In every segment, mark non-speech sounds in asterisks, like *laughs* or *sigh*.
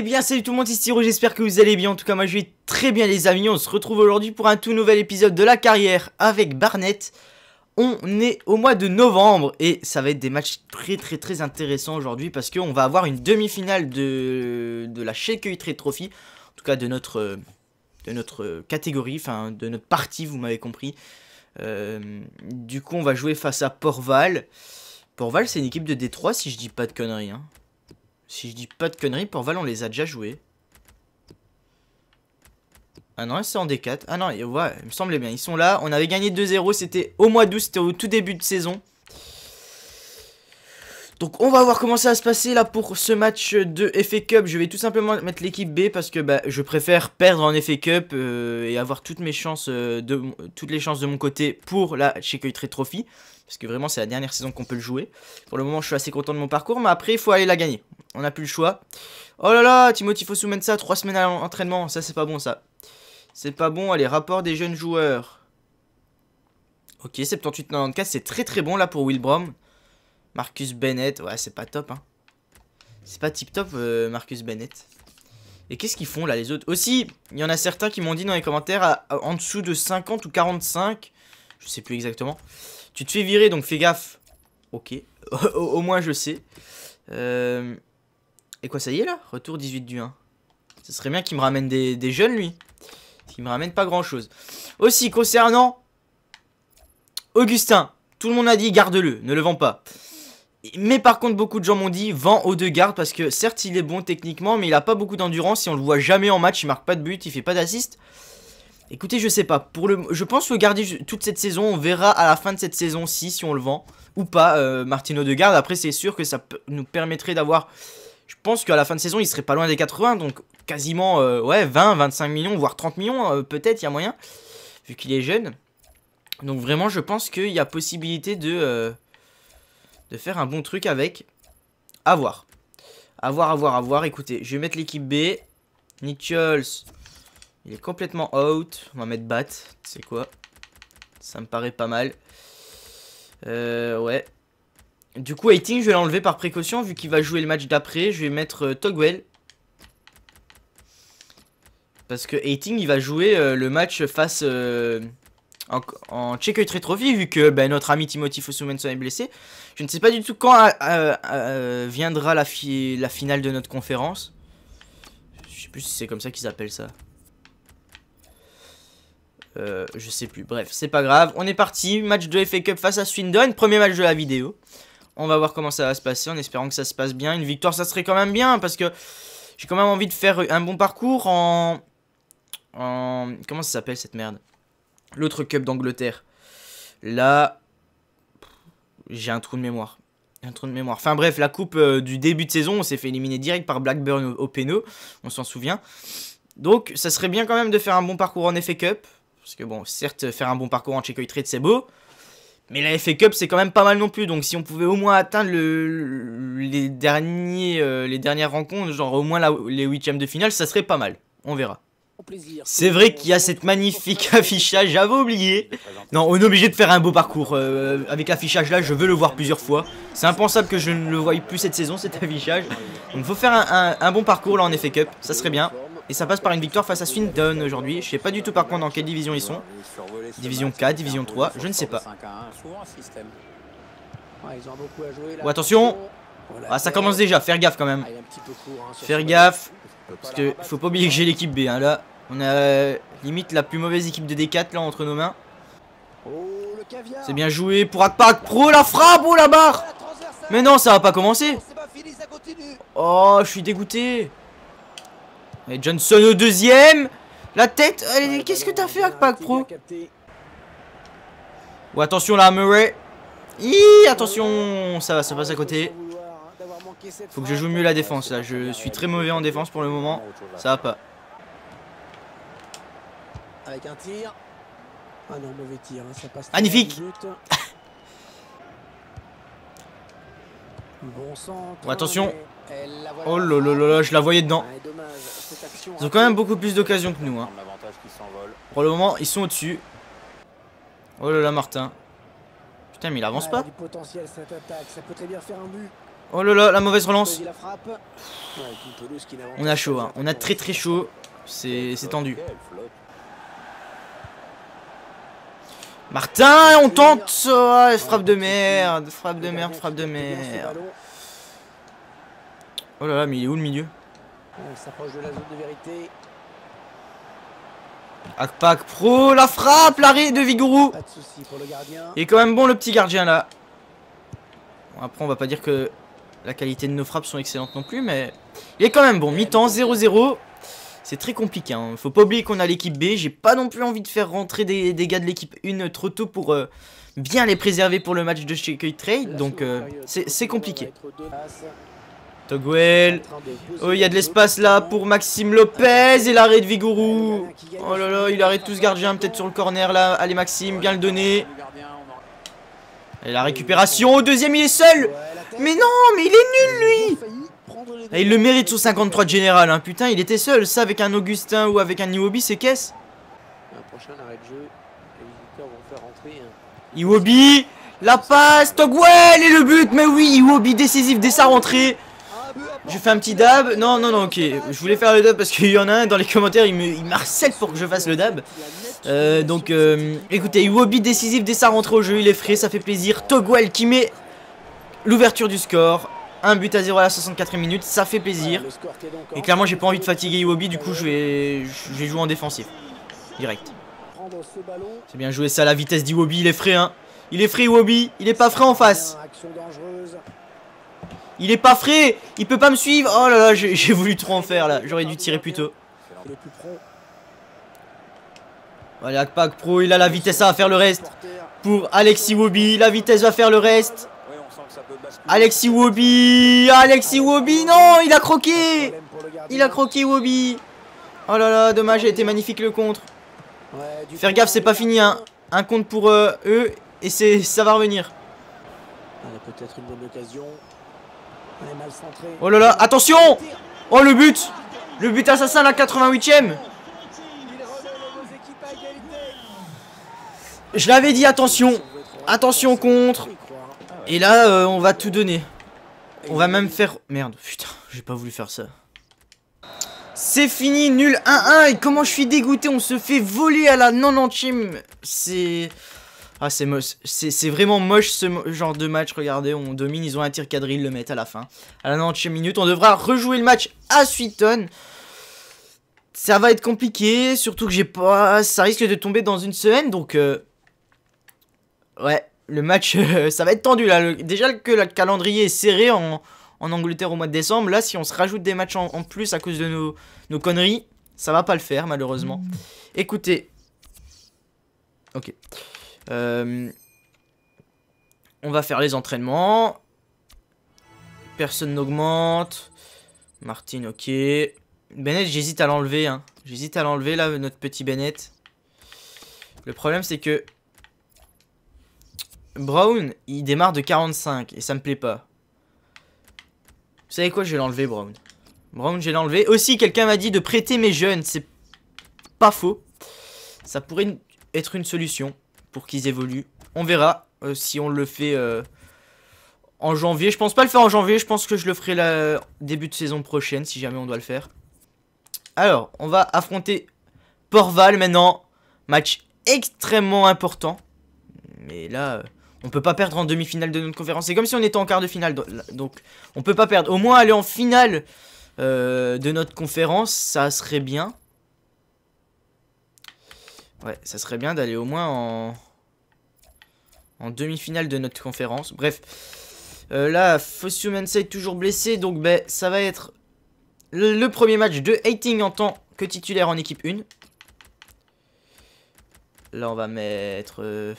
Eh bien salut tout le monde, c'est Styro, j'espère que vous allez bien, en tout cas moi je vais très bien les amis, on se retrouve aujourd'hui pour un tout nouvel épisode de la carrière avec Barnett. On est au mois de novembre et ça va être des matchs très très très intéressants aujourd'hui parce qu'on va avoir une demi-finale de, de la Shake Trade Trophy, en tout cas de notre, euh, de notre euh, catégorie, enfin de notre partie vous m'avez compris. Euh, du coup on va jouer face à Porval. Porval c'est une équipe de Détroit si je dis pas de conneries hein. Si je dis pas de conneries, Val on les a déjà joués. Ah non, c'est en D4. Ah non, il me semblait bien. Ils sont là. On avait gagné 2-0. C'était au mois d'août. C'était au tout début de saison. Donc on va voir comment ça va se passer là pour ce match de FA Cup. Je vais tout simplement mettre l'équipe B parce que bah, je préfère perdre en Effet Cup euh, et avoir toutes mes chances euh, de toutes les chances de mon côté pour la Checkeuitry Trophy. Parce que vraiment, c'est la dernière saison qu'on peut le jouer. Pour le moment, je suis assez content de mon parcours, mais après, il faut aller la gagner. On n'a plus le choix. Oh là là, Timothy, il faut ça. Trois semaines à l'entraînement. Ça, c'est pas bon, ça. C'est pas bon. Allez, rapport des jeunes joueurs. Ok, 78-94, c'est très très bon là pour Will Marcus Bennett, ouais, c'est pas top, hein. C'est pas tip top, euh, Marcus Bennett. Et qu'est-ce qu'ils font là, les autres Aussi, il y en a certains qui m'ont dit dans les commentaires en dessous de 50 ou 45, je sais plus exactement. Tu te fais virer, donc fais gaffe. Ok, *laughs* au moins je sais. Euh, et quoi, ça y est là Retour 18 du 1. Ce serait bien qu'il me ramène des, jeunes, lui. Il me ramène pas grand-chose. Aussi, concernant Augustin, tout le monde a dit garde-le, ne le vends pas. Mais par contre, beaucoup de gens m'ont dit vends aux deux gardes parce que certes, il est bon techniquement, mais il a pas beaucoup d'endurance et on le voit jamais en match. Il marque pas de but, il fait pas d'assist. Écoutez, je sais pas. Pour le, je pense le garder toute cette saison. On verra à la fin de cette saison si, si on le vend ou pas Martineau Martino de garde. Après, c'est sûr que ça nous permettrait d'avoir... Je pense qu'à la fin de saison, il serait pas loin des 80. Donc, quasiment euh, ouais, 20, 25 millions, voire 30 millions euh, peut-être, il y a moyen. Vu qu'il est jeune. Donc vraiment, je pense qu'il y a possibilité de, euh, de faire un bon truc avec. avoir voir. Avoir, voir, à voir, à voir. Écoutez, je vais mettre l'équipe B. Nichols, il est complètement out. On va mettre bat. C'est quoi Ça me paraît pas mal. Euh, ouais. Du coup, Hating, je vais l'enlever par précaution. Vu qu'il va jouer le match d'après, je vais mettre euh, Togwell. Parce que Hating, il va jouer euh, le match face euh, en, en check trophy. Vu que ben, notre ami Timothy Fosumenson est blessé. Je ne sais pas du tout quand viendra la, la finale de notre conférence. Je sais plus si c'est comme ça qu'ils appellent ça. Euh, je sais plus. Bref, c'est pas grave. On est parti. Match de FA Cup face à Swindon. Premier match de la vidéo. On va voir comment ça va se passer en espérant que ça se passe bien. Une victoire, ça serait quand même bien parce que j'ai quand même envie de faire un bon parcours en... en... Comment ça s'appelle cette merde L'autre Cup d'Angleterre. Là, j'ai un trou de mémoire. Un trou de mémoire. Enfin bref, la coupe euh, du début de saison, on s'est fait éliminer direct par Blackburn au, au on s'en souvient. Donc ça serait bien quand même de faire un bon parcours en FA Cup. Parce que bon, certes, faire un bon parcours en check trade, c'est beau. Mais la FA Cup, c'est quand même pas mal non plus. Donc si on pouvait au moins atteindre le, les, derniers, euh, les dernières rencontres, genre au moins la, les huitièmes de finale, ça serait pas mal. On verra. C'est vrai qu'il y a cette magnifique *laughs* affichage, j'avais oublié. Non, on est obligé de faire un beau parcours. Euh, avec l'affichage là, je veux le voir plusieurs fois. C'est impensable que je ne le voie plus cette saison, cet affichage. Donc faut faire un, bon parcours là en effet cup, ça serait bien. Et ça passe par une victoire face à Swindon aujourd'hui. Je sais pas du tout par contre dans quelle division ils sont. Division 4, division 3, je ne sais pas. Oh, attention ah, Ça commence déjà, faire gaffe quand même. Faire gaffe. Parce que faut pas oublier que j'ai l'équipe B. Hein. Là, on a euh, limite la plus mauvaise équipe de D4 là entre nos mains. C'est bien joué pour Akpak Pro, la frappe, oh la barre Mais non, ça va pas commencer Oh, je suis dégoûté et Johnson au deuxième. La tête. Qu'est-ce que t'as fait, Pack Pro Ou attention là, Murray. attention, ça va, ça passe à côté. Faut que je joue mieux la défense là. Je suis très mauvais en défense pour le moment. Ça va pas. Magnifique. *laughs* Bon, attention. Oh là là là je la voyais dedans. Ils ont quand même beaucoup plus d'occasions que nous. Hein. Pour le moment, ils sont au-dessus. Oh là là, Martin. Putain, mais il avance pas. Oh là là, la mauvaise relance. On a chaud, hein. on a très très chaud. C'est tendu. Martin, on tente oh, Frappe de frappe de merde, frappe de merde. Frappe de merde. Oh là là, mais il est où le milieu Il s'approche de la zone de vérité. Akpak Pro, la frappe, l'arrêt de Vigourou. Pas de soucis pour le gardien. Il est quand même bon le petit gardien là. après, on va pas dire que la qualité de nos frappes sont excellentes non plus, mais il est quand même bon. Mi-temps, 0-0. C'est très compliqué. Hein. Faut pas oublier qu'on a l'équipe B. J'ai pas non plus envie de faire rentrer des, des gars de l'équipe 1 trop tôt pour euh, bien les préserver pour le match de chez Trade. Donc euh, c'est compliqué. Togwell. Oh, il y a de l'espace là pour Maxime Lopez et l'arrêt de Vigourou. Oh là là, il arrête tout ce gardien peut-être sur le corner là. Allez Maxime, bien le donner. la récupération, au deuxième il est seul Mais non, mais il est nul lui Et Il le mérite sur 53 de général, hein. putain il était seul, ça avec un Augustin ou avec un Iwobi c'est caisse Iwobi, la passe, Togwell et le but, mais oui Iwobi décisif dès sa rentrée je fais un petit dab. Non, non, non, ok. Je voulais faire le dab parce qu'il y en a un dans les commentaires, il me harcèle pour que je fasse le dab. Euh, donc, euh, écoutez, Iwobi décisif dès sa rentrée au jeu, il est frais, ça fait plaisir. Togwell qui met l'ouverture du score. Un but à 0 à la 64e minute, ça fait plaisir. Et clairement, j'ai pas envie de fatiguer Iwobi, du coup, je vais, je vais jouer en défensif. Direct. C'est bien joué ça, la vitesse d'Iwobi, il est frais, hein. Il est frais, Iwobi, il est pas frais en face. Il est pas frais Il peut pas me suivre Oh là là, j'ai voulu trop en faire là. J'aurais dû tirer plus tôt. Allez, Hac-Pac Pro, il a la vitesse à faire le reste. Pour Alexis Wobby, la vitesse va faire le reste. Alexis Wobby Alexis Wobby Non, il a croqué Il a croqué Wobby Oh là là, dommage, a été magnifique le contre. Faire gaffe, c'est pas fini. Hein. Un contre pour euh, eux et ça va revenir. peut-être une bonne occasion. Oh là là, attention Oh le but Le but assassin la 88ème Je l'avais dit, attention Attention contre Et là, euh, on va tout donner. On va même faire... Merde, putain, j'ai pas voulu faire ça. C'est fini, nul 1-1 Et comment je suis dégoûté, on se fait voler à la non ème C'est... Ah, c'est C'est vraiment moche ce genre de match. Regardez, on domine. Ils ont un tir quadrille, ils le mettent à la fin. À la 90 minute, on devra rejouer le match à Suiton. Ça va être compliqué, surtout que j'ai pas. Ça risque de tomber dans une semaine, donc. Euh, ouais, le match, *laughs* euh, ça va être tendu là. Déjà que le calendrier est serré en... Angleterre au mois de décembre, là, si on se rajoute des matchs en, plus à cause de nos... nos conneries, ça va pas le faire, malheureusement. Mmh. Écoutez. Ok. Euh, on va faire les entraînements. Personne n'augmente. Martine, ok. Bennett, j'hésite à l'enlever. Hein. J'hésite à l'enlever, là, notre petit Bennett. Le problème, c'est que... Brown, il démarre de 45. Et ça me plaît pas. Vous savez quoi Je vais l'enlever, Brown. Brown, je vais l'enlever. Aussi, quelqu'un m'a dit de prêter mes jeunes. C'est pas faux. Ça pourrait être une solution pour qu'ils évoluent. On verra euh, si on le fait euh, en janvier. Je pense pas le faire en janvier, je pense que je le ferai la début de saison prochaine si jamais on doit le faire. Alors, on va affronter Porval maintenant. Match extrêmement important. Mais là, euh, on peut pas perdre en demi-finale de notre conférence. C'est comme si on était en quart de finale, donc on peut pas perdre. Au moins aller en finale de notre conférence, ça serait bien. Ouais, ça serait bien d'aller au moins en, en demi-finale de notre conférence. Bref, euh, là, Fossium est toujours blessé, donc ben, ça va être le, premier match de Hating en tant que titulaire en équipe 1. Là, on va mettre... Euh,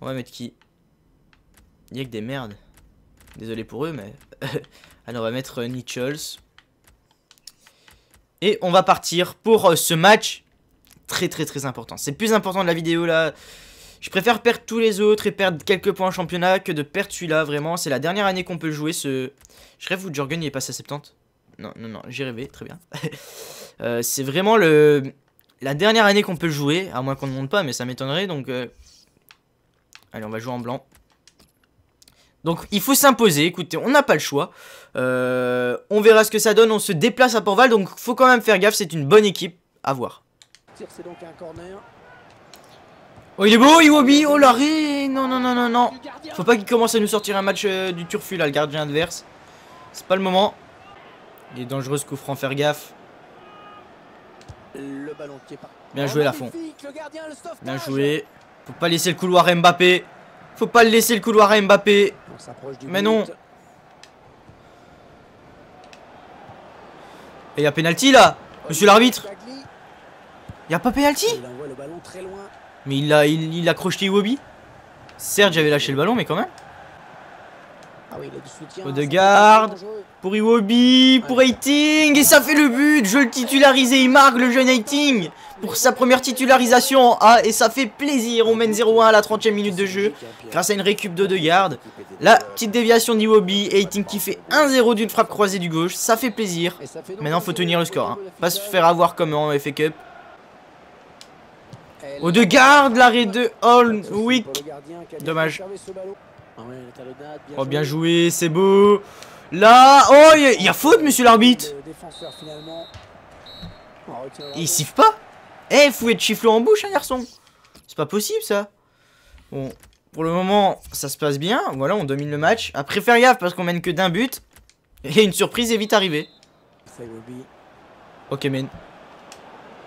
on va mettre qui Il y a que des merdes. Désolé pour eux, mais... *laughs* Alors, on va mettre euh, Nichols. Et on va partir pour ce match très très très important. C'est plus important de la vidéo là. Je préfère perdre tous les autres et perdre quelques points en championnat que de perdre celui-là, vraiment. C'est la dernière année qu'on peut jouer, ce... Je rêve où Jorgen il est passé à 70 Non, non, non, j'ai rêvé, très bien. *laughs* Euh, c'est vraiment le... la dernière année qu'on peut jouer, à moins qu'on ne monte pas, mais ça m'étonnerait, donc... Euh, allez, on va jouer en blanc. Donc il faut s'imposer, écoutez, on n'a pas le choix. Euh, on verra ce que ça donne, on se déplace à Portval, donc faut quand même faire gaffe, c'est une bonne équipe, à voir c'est donc un corner. Oh, il est beau, Il Iwobi Oh, l'arrêt Non, non, non, non, non Faut pas qu'il commence à nous sortir un match euh, du turfu, là, le gardien adverse. C'est pas le moment. Il est dangereux ce coup franc, faire gaffe. Le ballon qui est pas... Bien joué, la fond Bien joué. Faut pas laisser le couloir Mbappé. Faut pas le laisser le couloir Mbappé. Mais non. Et il y a pénalty là, monsieur l'arbitre. Y a pas pénalty Mais il a, il, crocheté Iwobi. Certes, j'avais lâché le ballon, mais quand même. Ah de garde pour Iwobi, pour Hating, et ça fait le but. Je le titularise et il marque le jeune Hating pour sa première titularisation. en A et ça fait plaisir. On mène 0-1 à la 30ème minute de jeu grâce à une récup de De garde. La petite déviation d'Iwobi, Hating qui fait 1-0 d'une frappe croisée du gauche. Ça fait plaisir. Maintenant, faut tenir le score. Hein. Pas se faire avoir comme en FA Cup. Au de garde, l'arrêt de Oui, Dommage. Oh, bien joué, c'est beau. Là, oh, il y, a faute, monsieur l'arbitre. Il siffle pas Eh, faut de chifflot en bouche, un hein, garçon. C'est pas possible, ça. Bon, pour le moment, ça se passe bien. Voilà, on domine le match. Après, faire gaffe, parce qu'on mène que d'un but. Et une surprise est vite arrivée. Ok, men.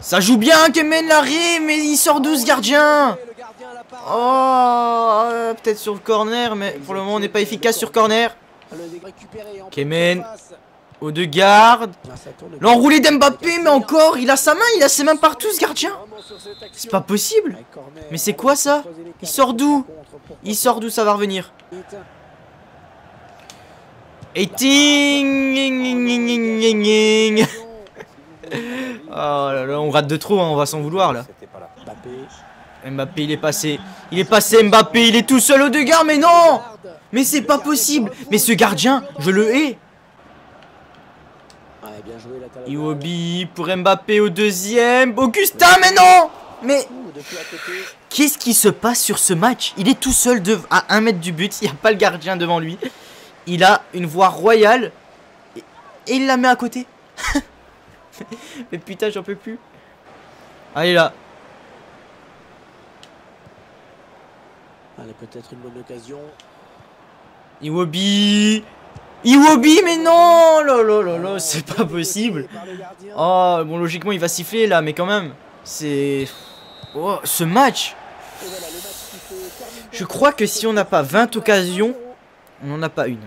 Ça joue bien, Kemen l'arrêt, mais il sort d'où ce gardien Oh, euh, peut-être sur le corner, mais pour le moment on n'est pas efficace sur corner. Kemen, aux deux gardes. L'enroulé d'Mbappé, mais encore, il a sa main, il a ses mains partout ce gardien. C'est pas possible. Mais c'est quoi ça Il sort d'où Il sort d'où ça va revenir Et ting Oh là là, on rate de trop, hein, on va s'en vouloir là. Mbappé. il est passé. Il est passé, Mbappé, il est tout seul au deux gars, mais non Mais c'est pas possible Mais ce gardien, je le hais Iwobi pour Mbappé au deuxième. Augustin, mais non Mais... Qu'est-ce qui se passe sur ce match Il est tout seul à 1 mètre du but. Il n'y a pas le gardien devant lui. Il a une voix royale. et il la met à côté. *laughs* *laughs* Mais putain, j'en peux plus. Allez là. Allez, ah, peut-être une bonne occasion. Iwobi Iwobi, mais non là c'est pas possible. Oh, bon, logiquement, il va siffler là, mais quand même. C'est. Oh, ce match Je crois que si on n'a pas 20 occasions, on n'en a pas une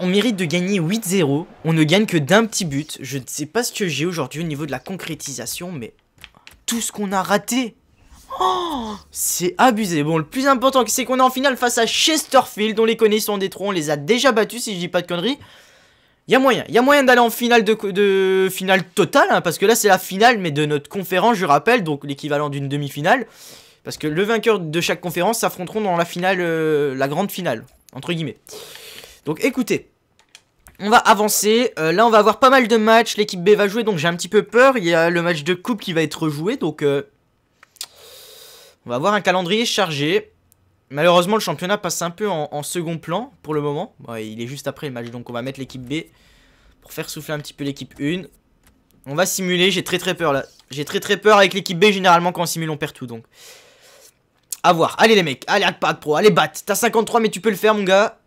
on mérite de gagner 8-0. On ne gagne que d'un petit but. Je ne sais pas ce que j'ai aujourd'hui au niveau de la concrétisation, mais tout ce qu'on a raté. Oh, c'est abusé. Bon, le plus important, c'est qu'on est en finale face à Chesterfield. dont les connaît, sont des On les a déjà battus, si je dis pas de conneries. Il y a moyen, il y a moyen d'aller en finale de, finale totale, hein, parce que là c'est la finale, mais de notre conférence, je rappelle, donc l'équivalent d'une demi-finale, parce que le vainqueur de chaque conférence s'affronteront dans la finale, euh, la grande finale, entre guillemets. Donc écoutez, on va avancer. Euh, là, on va avoir pas mal de matchs. L'équipe B va jouer, donc j'ai un petit peu peur. Il y a le match de coupe qui va être joué, donc... Euh, on va avoir un calendrier chargé. Malheureusement, le championnat passe un peu en, second plan pour le moment. il est juste après le match, donc on va mettre l'équipe B pour faire souffler un petit peu l'équipe 1. On va simuler, j'ai très très peur là. J'ai très très peur avec l'équipe B, généralement quand on simule on perd tout, donc... à voir, allez les mecs, allez Hackpack Pro, allez bat T'as 53 mais tu peux le faire mon gars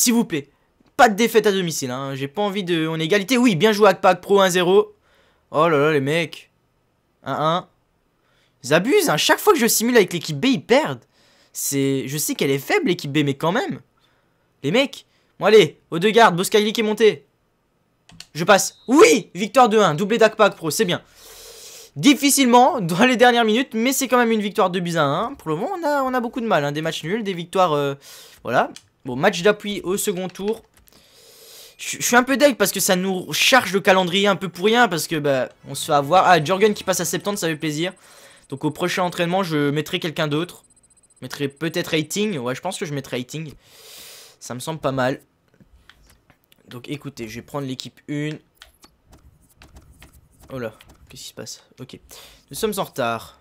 s'il vous plaît. Pas de défaite à domicile, hein. J'ai pas envie de... On égalité. Oui, bien joué Akpak Pro 1-0. Oh là là, les mecs. 1-1. Ils abusent, hein. Chaque fois que je simule avec l'équipe B, ils perdent. C'est... Je sais qu'elle est faible, l'équipe B, mais quand même. Les mecs. Bon, allez. Aux deux gardes. Boskali est monté. Je passe. Oui Victoire de 1 Doublé d'Akpak Pro. C'est bien difficilement dans les dernières minutes, mais c'est quand même une victoire de but 1. Pour le moment, on a, beaucoup de mal. Hein. Des matchs nuls, des victoires. Euh, voilà. Bon, match d'appui au second tour. Je suis un peu deg parce que ça nous charge le calendrier un peu pour rien parce que bah on se fait avoir. Ah, Jorgen qui passe à septembre ça fait plaisir. Donc au prochain entraînement, je mettrai quelqu'un d'autre. Je mettrai peut-être rating. Ouais, je pense que je mettrai rating. Ça me semble pas mal. Donc écoutez, je vais prendre l'équipe 1. Oh là, qu'est-ce qui se passe Ok. Nous sommes en retard.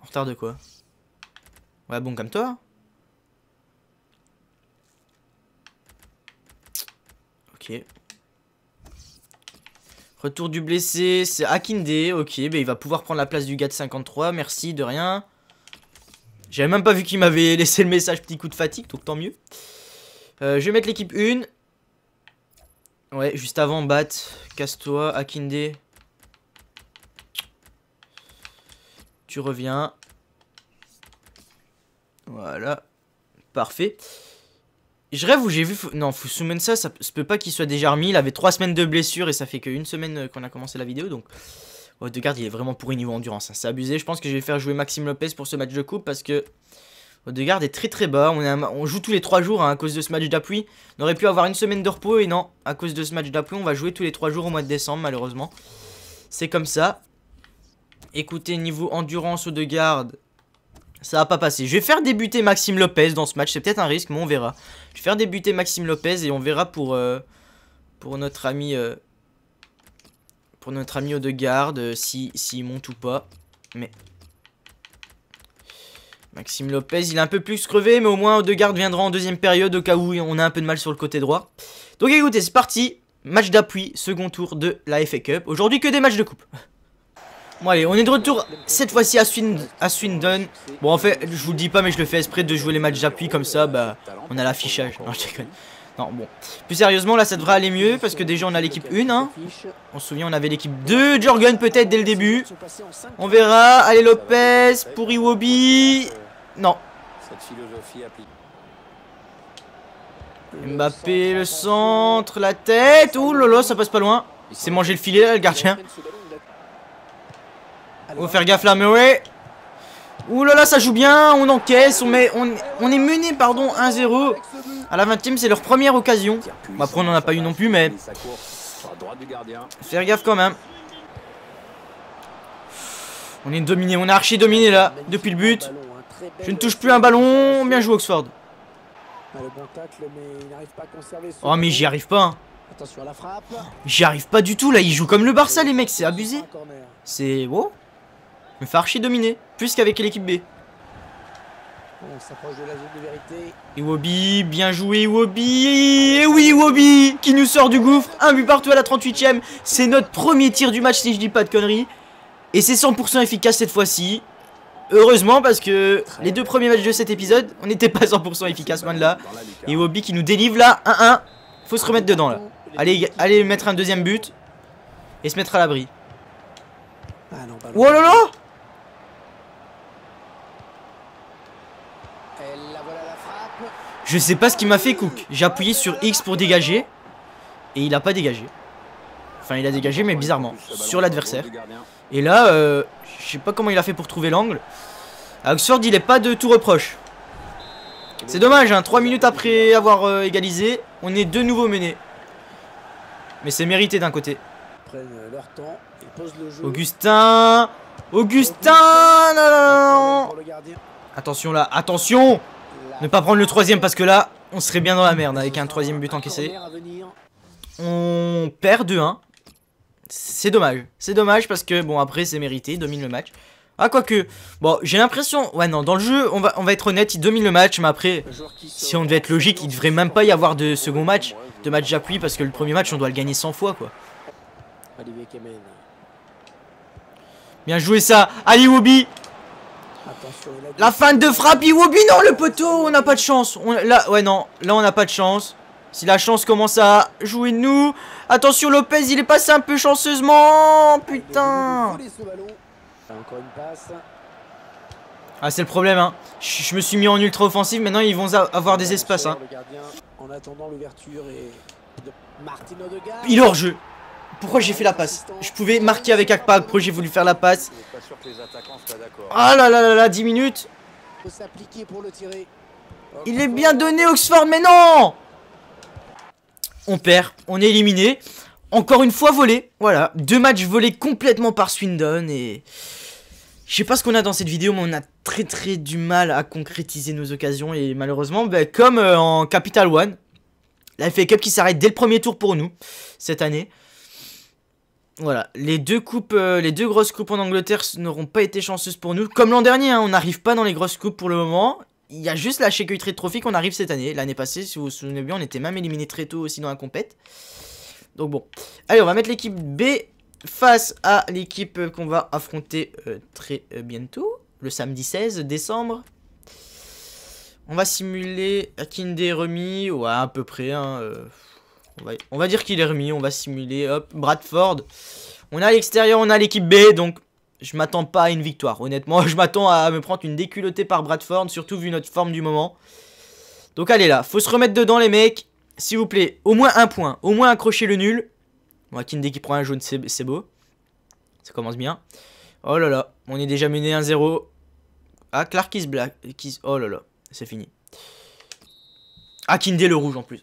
En retard de quoi Ouais, bon, comme toi. Retour du blessé, c'est Akinde. Ok, ben il va pouvoir prendre la place du gars de 53. Merci, de rien. J'avais même pas vu qu'il m'avait *laughs* laissé le message petit coup de fatigue, donc tant mieux. Euh, je vais mettre l'équipe 1. Ouais, juste avant, Bat, casse-toi, Akinde. Tu reviens. Voilà. Parfait. Je rêve où j'ai vu. Non, Fusumensa, ça, ça se peut pas qu'il soit déjà remis. Il avait 3 semaines de blessure et ça fait qu'une semaine euh, qu'on a commencé la vidéo. Donc, oh, il est vraiment pourri niveau endurance. Hein. C'est abusé. Je pense que je vais faire jouer Maxime Lopez pour ce match de coupe parce que. Odegaard est très très bas, on, on joue tous les 3 jours hein, à cause de ce match d'appui. On aurait pu avoir une semaine de repos et non, à cause de ce match d'appui, on va jouer tous les 3 jours au mois de décembre malheureusement. C'est comme ça. Écoutez, niveau endurance Odegaard, ça va pas passer. Je vais faire débuter Maxime Lopez dans ce match. C'est peut-être un risque, mais on verra. Je vais faire débuter Maxime Lopez et on verra pour, euh, pour notre ami... Euh, pour notre ami Odegaard, euh, s'il si, monte ou pas. Mais... Maxime Lopez, il est un peu plus crevé, mais au moins Odegaard viendra en deuxième période au cas où on a un peu de mal sur le côté droit. Donc écoutez, c'est parti. Match d'appui, second tour de la FA Cup. Aujourd'hui que des matchs de coupe. Bon allez, on est de retour cette fois-ci à, Swindon. Bon en fait, je vous le dis pas mais je le fais exprès de jouer les matchs d'appui comme ça, bah on a l'affichage. Non, je Non, bon. Plus sérieusement, là, ça devrait aller mieux parce que déjà, on a l'équipe 1. Hein. On se souvient, on avait l'équipe 2. Jorgen, peut-être, dès le début. On verra. Allez, Lopez pour Iwobi. Non. Mbappé, le centre, la tête. Ouh là ça passe pas loin. C'est manger le filet, là, le gardien. On faire gaffe là, mais ouais. Ouh là là, ça joue bien, on encaisse, on, on, est mené pardon 1-0. À la 20 e c'est leur première occasion. Bah, après, on n'en a pas eu non plus, mais... Faire gaffe quand même. On est dominé, on est archi dominé là, depuis le but. Je ne touche plus un ballon, bien joué Oxford. Oh mais j'y arrive pas. Hein. J'y arrive pas du tout là, il joue comme le Barça les mecs, c'est abusé. C'est... Oh me Farchi archi dominer, plus qu'avec l'équipe B. On s'approche de la zone de vérité. Iwobi, bien joué Iwobi Et eh oui Iwobi qui nous sort du gouffre, un but partout à la 38ème. C'est notre premier tir du match si je dis pas de conneries. Et c'est 100% efficace cette fois-ci. Heureusement parce que les deux premiers matchs de cet épisode, on n'était pas 100% efficace loin de là. Et Iwobi qui nous délivre là, 1-1. Faut se remettre dedans là. Allez, allez mettre un deuxième but et se mettre à l'abri. Ah oh là là Je sais pas ce qu'il m'a fait Cook. J'ai appuyé sur X pour dégager. Et il a pas dégagé. Enfin, il a dégagé, mais bizarrement. Sur l'adversaire. Et là, euh, je sais pas comment il a fait pour trouver l'angle. Oxford, il est pas de tout reproche. C'est dommage, hein, 3 minutes après avoir euh, égalisé, on est de nouveau mené. Mais c'est mérité d'un côté. Euh, leur temps et le jeu. Augustin Augustin Attention là, attention ne pas prendre le troisième parce que là, on serait bien dans la merde avec un troisième but encaissé. On perd 2-1. C'est dommage. C'est dommage parce que, bon, après, c'est mérité. Il domine le match. Ah, quoique. Bon, j'ai l'impression. Ouais, non, dans le jeu, on va, on va être honnête, il domine le match. Mais après, si on devait être logique, il devrait même pas y avoir de second match, de match d'appui. Parce que le premier match, on doit le gagner 100 fois, quoi. Bien joué ça. Allez, Wobi la fin de frappe, il Iwobi, non, le poteau, on n'a pas de chance. On, là, ouais, non, là, on n'a pas de chance. Si la chance commence à jouer de nous. Attention, Lopez, il est passé un peu chanceusement. Putain. Ah, c'est le problème, hein. Je, me suis mis en ultra offensive. Maintenant, ils vont avoir des espaces, hein. Il est jeu. Pourquoi j'ai fait la passe Je pouvais marquer avec Akpa. Pourquoi j'ai voulu faire la passe Ah là là là là, 10 minutes. Il est bien donné Oxford, mais non On perd, on est éliminé. Encore une fois volé, voilà. Deux matchs volés complètement par Swindon et... Je sais pas ce qu'on a dans cette vidéo, mais on a très très du mal à concrétiser nos occasions. Et malheureusement, ben, comme euh, en Capital One, la FA Cup qui s'arrête dès le premier tour pour nous cette année. Voilà, les deux coupes, euh, les deux grosses coupes en Angleterre n'auront pas été chanceuses pour nous. Comme l'an dernier, hein. on n'arrive pas dans les grosses coupes pour le moment. Il y a juste la Shake Trade Trophy qu'on arrive cette année. L'année passée, si vous vous souvenez bien, on était même éliminé très tôt aussi dans la compète. Donc bon, allez, on va mettre l'équipe B face à l'équipe qu'on va affronter euh, très euh, bientôt, le samedi 16 décembre. On va simuler Akinde Remy, ou à peu près, hein, on va, dire qu'il est remis, on va simuler. Hop, Bradford. On a l'extérieur, on a l'équipe B, donc je m'attends pas à une victoire. Honnêtement, *laughs* je m'attends à me prendre une déculottée par Bradford, surtout vu notre forme du moment. Donc allez là, faut se remettre dedans les mecs. S'il vous plaît, au moins un point, au moins accrocher le nul. Bon, Akinde qui prend un jaune, c'est beau. Ça commence bien. Oh là là, on est déjà mené 1-0. Ah, Clark is black Oh là là, c'est fini. Akinde le rouge en plus.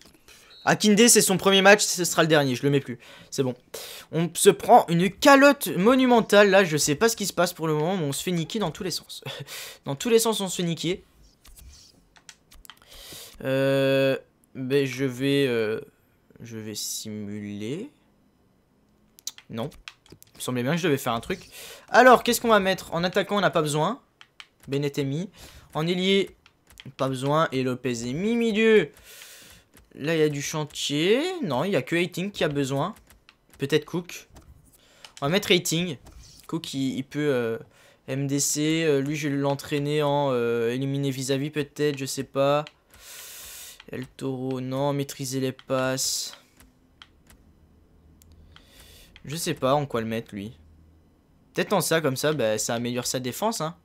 Akinde, c'est son premier match, ce sera le dernier, je le mets plus. C'est bon. On se prend une calotte monumentale, là, je sais pas ce qui se passe pour le moment, mais on se fait niquer dans tous les sens. *laughs* dans tous les sens, on se fait niquer. Euh, ben, je vais... Euh, je vais simuler... Non. Il me semblait bien que je devais faire un truc. Alors, qu'est-ce qu'on va mettre En attaquant, on n'a pas besoin. Benetemi. En ailier, pas besoin. Et Lopez et milieu. Là, il y a du chantier. Non, il n'y a que Hating qui a besoin. Peut-être Cook. On va mettre Hating. Cook, il, peut... Euh, MDC, euh, lui, je vais l'entraîner en euh, éliminer vis-à-vis, peut-être, je sais pas. El Toro, non, maîtriser les passes. Je sais pas en quoi le mettre, lui. Peut-être en ça, comme ça, bah, ça améliore sa défense, hein.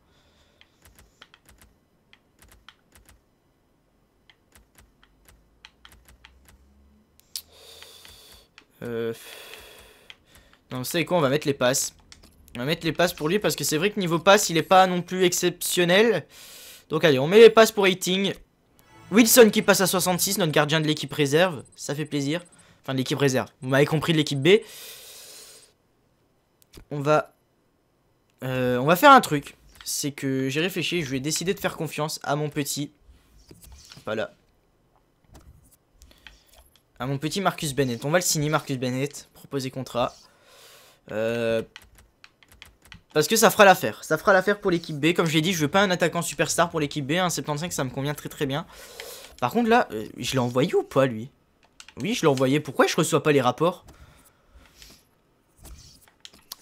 Euh... Non, vous savez quoi, on va mettre les passes. On va mettre les passes pour lui parce que c'est vrai que niveau passe, il est pas non plus exceptionnel. Donc allez, on met les passes pour Hating. Wilson qui passe à 66, notre gardien de l'équipe réserve. Ça fait plaisir. Enfin, de l'équipe réserve. Vous m'avez compris, de l'équipe B. On va... Euh, on va faire un truc. C'est que j'ai réfléchi, je vais décider de faire confiance à mon petit. Voilà à mon petit Marcus Bennett. On va le signer, Marcus Bennett, proposer contrat. Euh, parce que ça fera l'affaire. Ça fera l'affaire pour l'équipe B. Comme je l'ai dit, je veux pas un attaquant superstar pour l'équipe B. Un 75, ça me convient très très bien. Par contre, là, euh, je l'ai envoyé ou pas, lui Oui, je l'ai envoyé. Pourquoi je reçois pas les rapports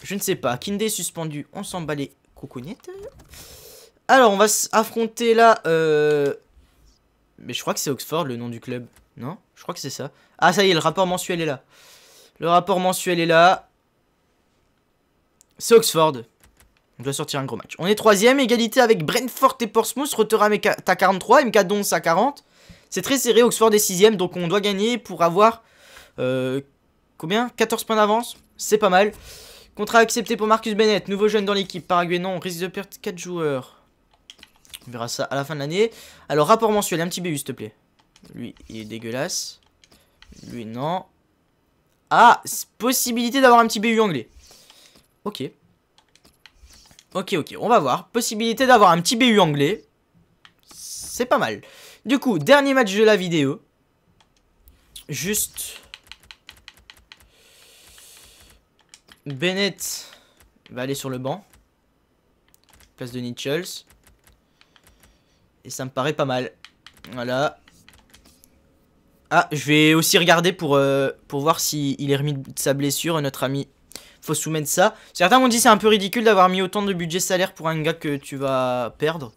Je ne sais pas. Kindé suspendu. On s'en bat les Alors, on va affronter là... Euh, mais je crois que c'est Oxford, le nom du club. Non je crois que c'est ça. Ah, ça y est, le rapport mensuel est là. Le rapport mensuel est là. C'est Oxford. On doit sortir un gros match. On est troisième, égalité avec Brentford et Portsmouth. Rotterdam est à 43, MK Dons à 40. C'est très serré, Oxford est sixième, donc on doit gagner pour avoir... Euh, combien 14 points d'avance, c'est pas mal. Contrat accepté pour Marcus Bennett, nouveau jeune dans l'équipe. Paraguay, non, on risque de perdre 4 joueurs. On verra ça à la fin de l'année. Alors, rapport mensuel, un petit BU, s'il te plaît. Lui, il est dégueulasse. Lui, non. Ah, possibilité d'avoir un petit BU anglais. Ok. Ok, ok, on va voir. Possibilité d'avoir un petit BU anglais. C'est pas mal. Du coup, dernier match de la vidéo. Juste... Bennett va aller sur le banc. Place de Nichols. Et ça me paraît pas mal. Voilà. Ah, je vais aussi regarder pour, euh, pour voir s'il il est remis de sa blessure, notre ami. Faut soumettre ça. Certains m'ont dit c'est un peu ridicule d'avoir mis autant de budget salaire pour un gars que tu vas perdre.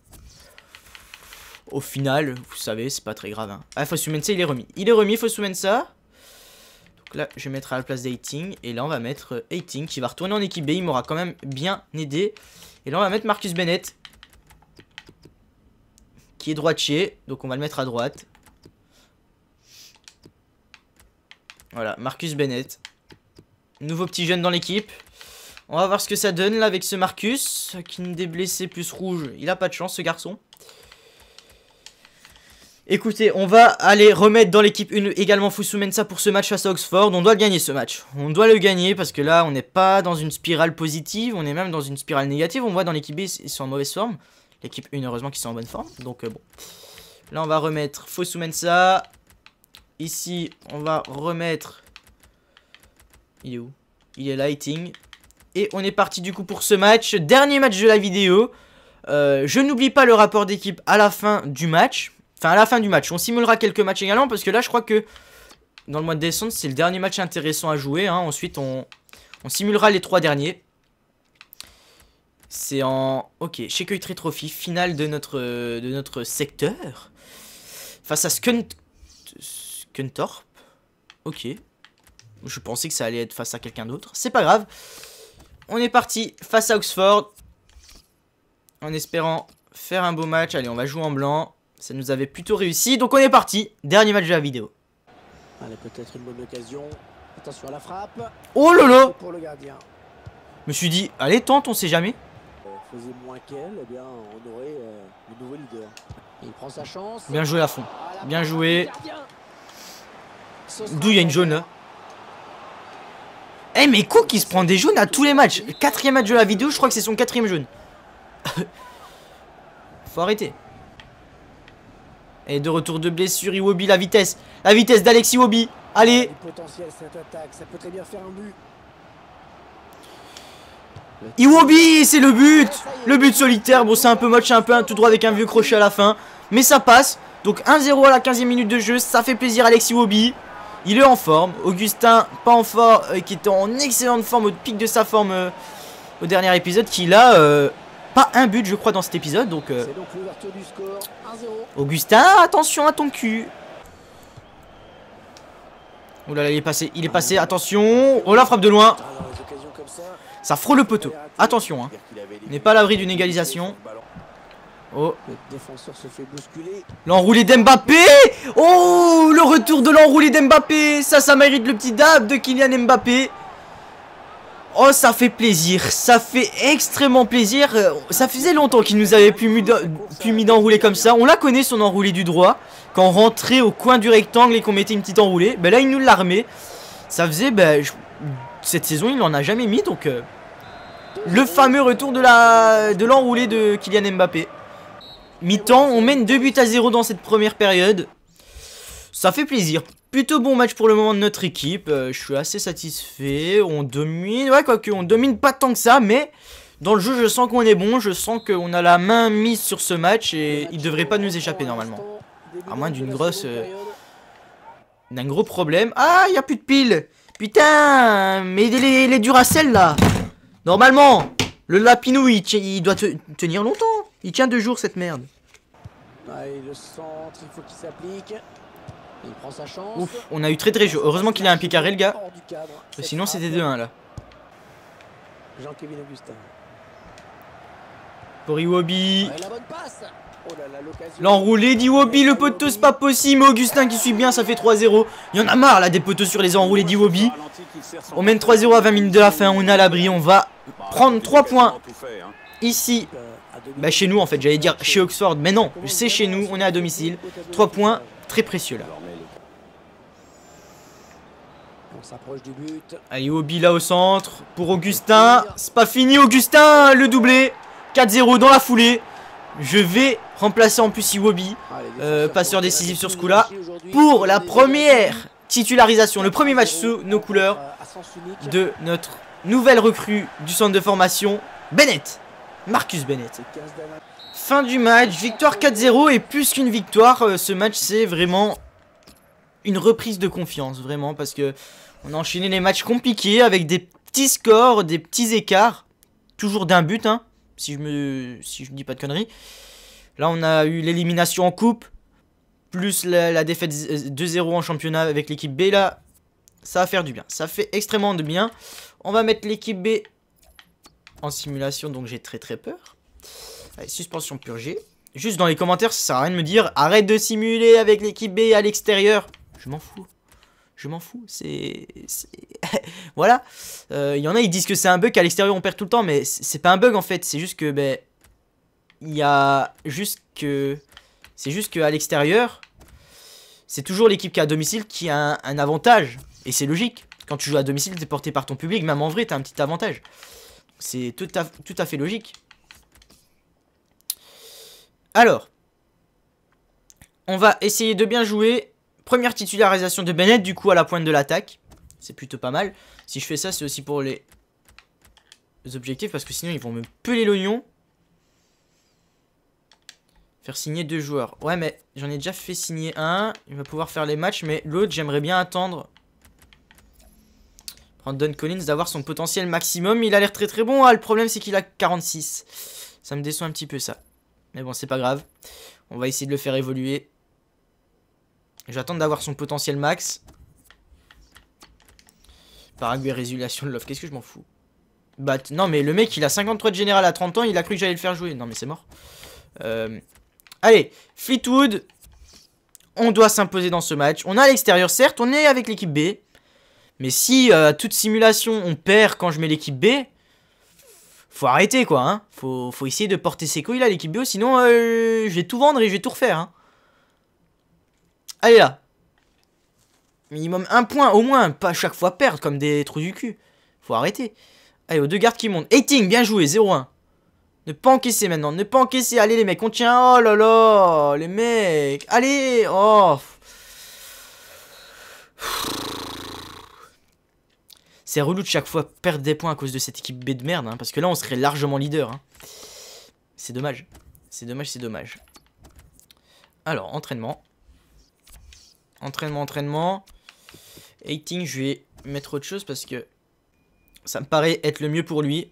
Au final, vous savez, c'est pas très grave. Hein. Ah, faut soumettre il est remis. Il est remis, faut soumettre ça. Donc là, je vais mettre à la place d'Aiting. Et là, on va mettre euh, Aiting qui va retourner en équipe B. Il m'aura quand même bien aidé. Et là, on va mettre Marcus Bennett. Qui est droitier. Donc on va le mettre à droite. Voilà, Marcus Bennett. Nouveau petit jeune dans l'équipe. On va voir ce que ça donne là avec ce Marcus. Qui des blessés plus rouge. Il a pas de chance ce garçon. Écoutez, on va aller remettre dans l'équipe une également Fusumensa pour ce match face à Oxford. On doit le gagner ce match. On doit le gagner parce que là, on n'est pas dans une spirale positive. On est même dans une spirale négative. On voit dans l'équipe B, ils sont en mauvaise forme. L'équipe 1, heureusement qu'ils sont en bonne forme. Donc euh, bon. Là, on va remettre Fusumensa. Ici, on va remettre... Il est où Il est lighting. Et on est parti du coup pour ce match. Dernier match de la vidéo. Euh, je n'oublie pas le rapport d'équipe à la fin du match. Enfin, à la fin du match. On simulera quelques matchs également parce que là, je crois que dans le mois de décembre, c'est le dernier match intéressant à jouer. Hein. Ensuite, on, simulera les trois derniers. C'est en... Ok, chez Trophy, finale de notre, de notre secteur. Face à Skunk Ok. Je pensais que ça allait être face à quelqu'un d'autre. C'est pas grave. On est parti face à Oxford. En espérant faire un beau match. Allez, on va jouer en blanc. Ça nous avait plutôt réussi. Donc on est parti. Dernier match de la vidéo. peut-être une bonne occasion. Attention à la frappe. Oh lolo Je me suis dit, allez, tente, on sait jamais. sa chance. Bien joué à fond. Bien joué. D'où il y a une jaune. Hein. Eh mais Cook il se prend des jaunes à tous les matchs. Quatrième match de la vidéo, je crois que c'est son quatrième jaune. *laughs* Faut arrêter. Et de retour de blessure, Iwobi, la vitesse. La vitesse d'Alexis Iwobi. Allez. Iwobi, c'est le but. Le but solitaire. Bon, c'est un peu match, un peu tout droit avec un vieux crochet à la fin. Mais ça passe. Donc 1-0 à la 15 minute de jeu. Ça fait plaisir, Alexis Iwobi. Il est en forme. Augustin, pas en forme, euh, qui était en excellente forme au pic de sa forme euh, au dernier épisode, qui a euh, pas un but, je crois, dans cet épisode. Donc, Augustin, attention à ton cul. Oh là là, il est passé, il est passé, attention. Oh là, frappe de loin. Ah, ça frôle le poteau. Attention, hein. n'est pas à l'abri d'une égalisation. Oh. Le défenseur L'enroulé d'Mbappé Oh Le retour de l'enroulé d'Mbappé Ça, ça mérite le petit dab de Kylian Mbappé. Oh, ça fait plaisir. Ça fait extrêmement plaisir. Ça faisait longtemps qu'il nous avait plus mis d'enroulé comme ça. On la connaît, son enroulé du droit. Quand on rentrait au coin du rectangle et qu'on mettait une petite enroulée. Ben là, il nous remis. Ça faisait... Ben, Cette saison, il n'en a jamais mis, donc... Euh, le fameux retour de l'enroulé de, de Kylian Mbappé. Mi-temps, on mène 2 buts à 0 dans cette première période. Ça fait plaisir. Plutôt bon match pour le moment de notre équipe. Euh, je suis assez satisfait. On domine. Ouais, quoique, on domine pas tant que ça, mais dans le jeu, je sens qu'on est bon. Je sens qu'on a la main mise sur ce match et il devrait pas nous échapper normalement. À moins d'une grosse. Euh, d'un gros problème. Ah, il n'y a plus de piles. Putain, mais les, les Duracell là. Normalement, le Lapinou, il, doit tenir longtemps. Il tient deux jours cette merde. Ah, il prend sa chance. Ouf, on a eu très très chaud. Heureusement qu'il a un pied carré, le gars. Sinon, c'était 2-1 là. Jean-Kevin Augustin. Pour Iwobi. Oh L'enroulé d'Iwobi, le poteau, c'est pas possible. Augustin qui suit bien, ça fait 3-0. Il y en a marre là des poteaux sur les enroulés d'Iwobi. On mène 3-0 à 20 minutes de la fin, on a l'abri, on va prendre 3 points ici, bah chez nous en fait, j'allais dire chez Oxford, mais non, c'est chez nous, on est à domicile. Trois points, très précieux là. Allez, Obi là au centre pour Augustin. C'est pas fini, Augustin, le doublé. 4-0 dans la foulée. Je vais remplacer en plus Iwobi, euh, passeur décisif sur ce coup-là, pour la première titularisation, le premier match sous nos couleurs euh, de notre nouvelle recrue du centre de formation, Bennett. Marcus Bennett. Fin du match, victoire 4-0 et plus qu'une victoire, euh, ce match c'est vraiment une reprise de confiance, vraiment, parce que on a enchaîné les matchs compliqués avec des petits scores, des petits écarts, toujours d'un but, hein, si je me si je dis pas de conneries. Là, on a eu l'élimination en coupe, plus la, défaite 2-0 euh, en championnat avec l'équipe B. Là, ça va faire du bien. Ça fait extrêmement de bien. On va mettre l'équipe B en simulation, donc j'ai très très peur. Allez, suspension purgée. Juste dans les commentaires, ça sert à rien de me dire arrête de simuler avec l'équipe B à l'extérieur. Je m'en fous. Je m'en fous. C'est. *laughs* voilà. Euh, il y en a, ils disent que c'est un bug, à l'extérieur on perd tout le temps, mais c'est pas un bug en fait. C'est juste que, ben. Il y a juste que. C'est juste qu'à l'extérieur, c'est toujours l'équipe qui a à domicile qui a un, un avantage. Et c'est logique. Quand tu joues à domicile, t'es porté par ton public. Même en vrai, t'as un petit avantage. C'est tout à, tout à fait logique. Alors, on va essayer de bien jouer. Première titularisation de Bennett, du coup, à la pointe de l'attaque. C'est plutôt pas mal. Si je fais ça, c'est aussi pour les... les objectifs, parce que sinon, ils vont me peler l'oignon. Faire signer deux joueurs. Ouais, mais j'en ai déjà fait signer un. Il va pouvoir faire les matchs, mais l'autre, j'aimerais bien attendre Randon Collins d'avoir son potentiel maximum. Il a l'air très très bon. Ah, le problème, c'est qu'il a 46. Ça me déçoit un petit peu, ça. Mais bon, c'est pas grave. On va essayer de le faire évoluer. J'attends d'avoir son potentiel max. Paraguay, résolution de Love. Qu'est-ce que je m'en fous Bat Non, mais le mec, il a 53 de général à 30 ans. Il a cru que j'allais le faire jouer. Non, mais c'est mort. Euh, allez, Fleetwood. On doit s'imposer dans ce match. On a à l'extérieur, certes. On est avec l'équipe B. Mais si euh, à toute simulation on perd quand je mets l'équipe B, faut arrêter quoi. Hein. Faut, essayer de porter ses couilles là l'équipe B, sinon euh, je vais tout vendre et je vais tout refaire. Hein. Allez là. Minimum un point au moins, pas chaque fois perdre comme des trous du cul. Faut arrêter. Allez, aux deux gardes qui montent. Hating, bien joué, 0-1. Ne pas encaisser maintenant, ne pas encaisser. Allez les mecs, on tient. Oh là là, les mecs. Allez, oh. C'est relou de chaque fois perdre des points à cause de cette équipe B de merde, hein, parce que là, on serait largement leader. Hein. C'est dommage. C'est dommage, c'est dommage. Alors, entraînement. Entraînement, entraînement. Hating, je vais mettre autre chose parce que ça me paraît être le mieux pour lui.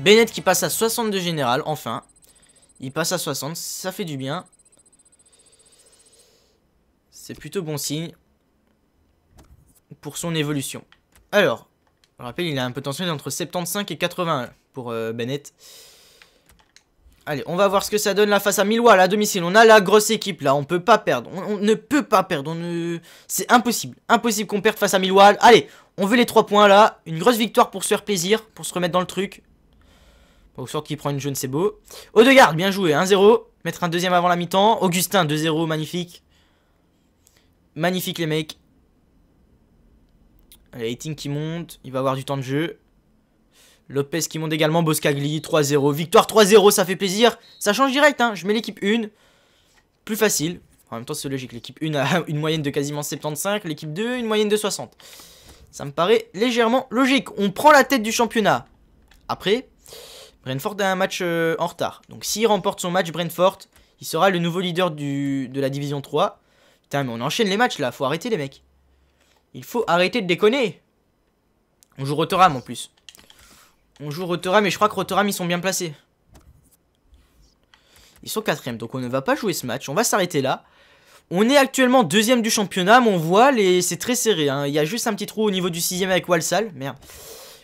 Bennett qui passe à 62 général, enfin. Il passe à 60, ça fait du bien. C'est plutôt bon signe pour son évolution. Alors, rappel, il a un potentiel entre 75 et 80 pour euh, Bennett. Allez, on va voir ce que ça donne là face à Milwaukee à domicile. On a la grosse équipe là, on peut pas perdre. On, ne peut pas perdre, on c'est impossible. Impossible qu'on perde face à Milwaukee. Allez, on veut les trois points là. Une grosse victoire pour se faire plaisir, pour se remettre dans le truc. Au sort qui prend une jaune, c'est beau. garde bien joué, 1-0. Mettre un deuxième avant la mi-temps. Augustin, 2-0, magnifique. Magnifique les mecs. Rating qui monte, il va avoir du temps de jeu. Lopez qui monte également, Boscagli 3-0. Victoire 3-0, ça fait plaisir. Ça change direct, hein. je mets l'équipe 1. Plus facile. En même temps, c'est logique. L'équipe 1 a *laughs* une moyenne de quasiment 75, l'équipe 2 une moyenne de 60. Ça me paraît légèrement logique. On prend la tête du championnat. Après, Brentford a un match euh, en retard. Donc s'il remporte son match Brentford, il sera le nouveau leader de la division 3. Putain, mais on enchaîne les matchs là, faut arrêter les mecs. Il faut arrêter de déconner. On joue Rotoram en plus. On joue Rotoram et je crois que Rotoram ils sont bien placés. Ils sont quatrième, donc on ne va pas jouer ce match. On va s'arrêter là. On est actuellement deuxième du championnat, mais on voit, les... c'est très serré. Hein. Il y a juste un petit trou au niveau du sixième avec Walsall. Merde.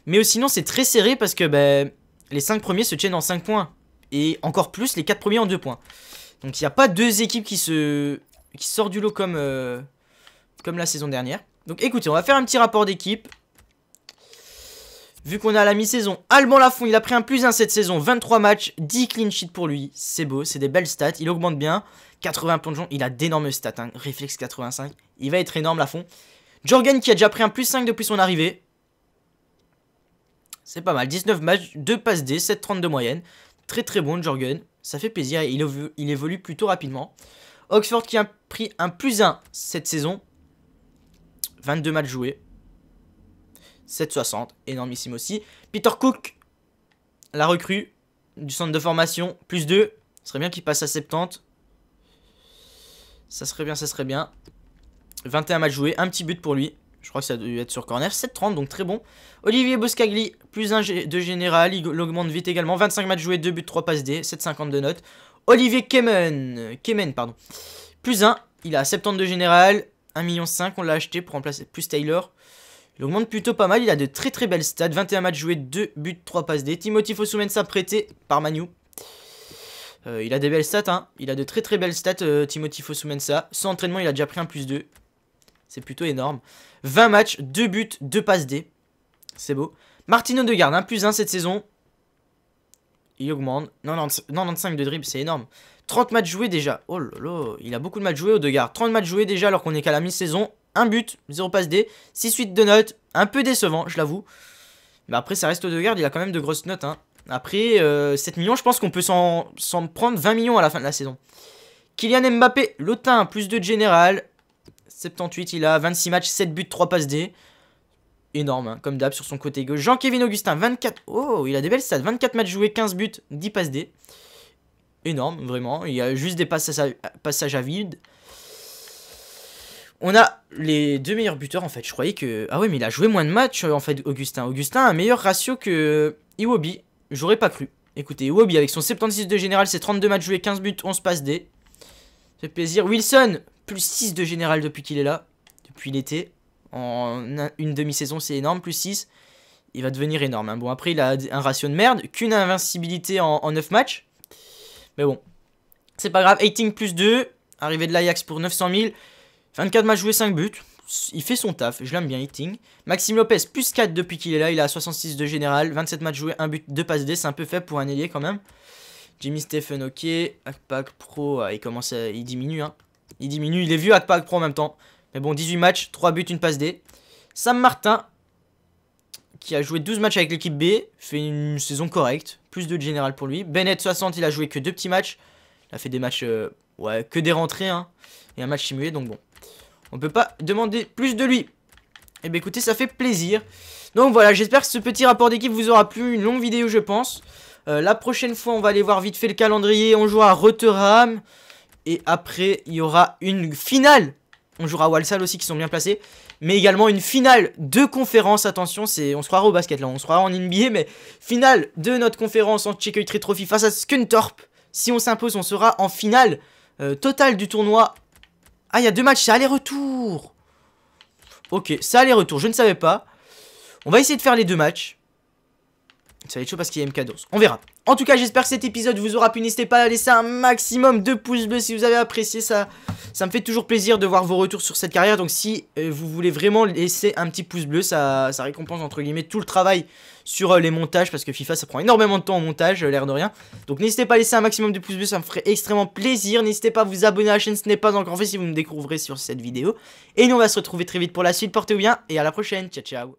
Mais sinon, c'est très serré parce que ben, les 5 premiers se tiennent en 5 points. Et encore plus, les 4 premiers en 2 points. Donc il n'y a pas deux équipes qui se qui sortent du lot comme, euh, comme la saison dernière. Donc écoutez, on va faire un petit rapport d'équipe. Vu qu'on est à la mi-saison, Alban Lafont, il a pris un plus 1 cette saison, 23 matchs, 10 clean sheets pour lui, c'est beau, c'est des belles stats, il augmente bien, 80 plongeons, il a d'énormes stats, hein. réflexe 85, il va être énorme Lafont. Jorgen qui a déjà pris un plus 5 depuis son arrivée, c'est pas mal, 19 matchs, 2 passes D, 7,30 de moyenne, très très bon Jorgen, ça fait plaisir, il, il évolue plutôt rapidement. Oxford qui a pris un plus 1 cette saison, 22 matchs joués. 7,60. Énormissime aussi. Peter Cook, la recrue du centre de formation. Plus 2. Ce serait bien qu'il passe à 70. Ça serait bien, ça serait bien. 21 matchs joués. Un petit but pour lui. Je crois que ça a être sur corner. 7,30, donc très bon. Olivier Boscagli, plus 1 de général. Il augmente vite également. 25 matchs joués, 2 buts, 3 passes D. 7,50 de notes. Olivier Kemen. Kemen, pardon. Plus 1. Il a 70 de général. 1,5 million, on l'a acheté pour remplacer plus Taylor. Il augmente plutôt pas mal, il a de très très belles stats, 21 matchs joués, 2 buts, 3 passes D. Timothy Fosumensa prêté par Manu. Euh, il a des belles stats, hein. il a de très très belles stats euh, Timothy Fosumensa. Sans entraînement, il a déjà pris un plus 2. C'est plutôt énorme. 20 matchs, 2 buts, 2 passes D. C'est beau. Martino de garde, 1 plus 1 cette saison. Il augmente. 95 de dribble, c'est énorme. 30 matchs joués déjà. Oh là là, il a beaucoup de matchs joués, Odegaard. 30 matchs joués déjà alors qu'on est qu'à la mi-saison. Un but, 0 passe D, 6 suites de notes. Un peu décevant, je l'avoue. Mais après, ça reste Odegaard, il a quand même de grosses notes. Hein. Après, 7 euh, millions, je pense qu'on peut s'en prendre 20 millions à la fin de la saison. Kylian Mbappé, Lotin, plus de général. 78, il a 26 matchs, 7 buts, 3 passes D. Énorme, hein, comme d'hab sur son côté gauche. jean kevin Augustin, 24. Oh, il a des belles stats. 24 matchs joués, 15 buts, 10 passes D énorme, vraiment. Il y a juste des passages à, à vide. On a les deux meilleurs buteurs, en fait. Je croyais que... Ah ouais, mais il a joué moins de matchs, en fait, Augustin. Augustin a un meilleur ratio que Iwobi. J'aurais pas cru. Écoutez, Iwobi, avec son 76 de général, Ses 32 matchs joués, 15 buts, 11 passes D. C'est plaisir. Wilson, plus 6 de général depuis qu'il est là. Depuis l'été. En une demi-saison, c'est énorme, plus 6 il va devenir énorme. Hein. Bon, après, il a un ratio de merde, qu'une invincibilité en, en, 9 matchs. Mais bon, c'est pas grave. 18 plus 2, arrivé de l'Ajax pour 900 000. 24 matchs joués, 5 buts. Il fait son taf, je l'aime bien, Eating. Maxime Lopez, plus 4 depuis qu'il est là, il a 66 de général. 27 matchs joués, 1 but, 2 passes D, c'est un peu faible pour un ailier quand même. Jimmy Stephen, ok. Hackpack Pro, ah, il commence à... il diminue, hein. Il diminue, il est vieux Hackpack Pro en même temps. Mais bon, 18 matchs, 3 buts, 1 passe D. Sam Martin, qui a joué 12 matchs avec l'équipe B, fait une saison correcte plus de général pour lui. Bennett 60, il a joué que deux petits matchs. Il a fait des matchs, euh, ouais, que des rentrées, hein, et un match simulé, donc bon. On peut pas demander plus de lui. Eh bien écoutez, ça fait plaisir. Donc voilà, j'espère que ce petit rapport d'équipe vous aura plu. Une longue vidéo, je pense. Euh, la prochaine fois, on va aller voir vite fait le calendrier. On jouera à Rotterdam. Et après, il y aura une finale. On jouera à Walsall aussi, qui sont bien placés mais également une finale de conférence. Attention, c'est on se croira au basket là, on se croira en NBA, mais finale de notre conférence en Check Trophy face à Skuntorp, Si on s'impose, on sera en finale euh, totale du tournoi. Ah, il y a deux matchs, c'est aller-retour. Ok, c'est aller-retour, je ne savais pas. On va essayer de faire les deux matchs. Ça va être chaud parce qu'il y a MK12. On verra. En tout cas, j'espère que cet épisode vous aura plu. N'hésitez pas à laisser un maximum de pouces bleus si vous avez apprécié ça. Ça me fait toujours plaisir de voir vos retours sur cette carrière. Donc si euh, vous voulez vraiment laisser un petit pouce bleu, ça, récompense entre guillemets tout le travail sur euh, les montages. Parce que FIFA, ça prend énormément de temps au montage, euh, l'air de rien. Donc n'hésitez pas à laisser un maximum de pouces bleus, ça me ferait extrêmement plaisir. N'hésitez pas à vous abonner à la chaîne, ce n'est pas encore fait si vous me découvrez sur cette vidéo. Et nous, on va se retrouver très vite pour la suite. Portez-vous bien et à la prochaine. Ciao, ciao.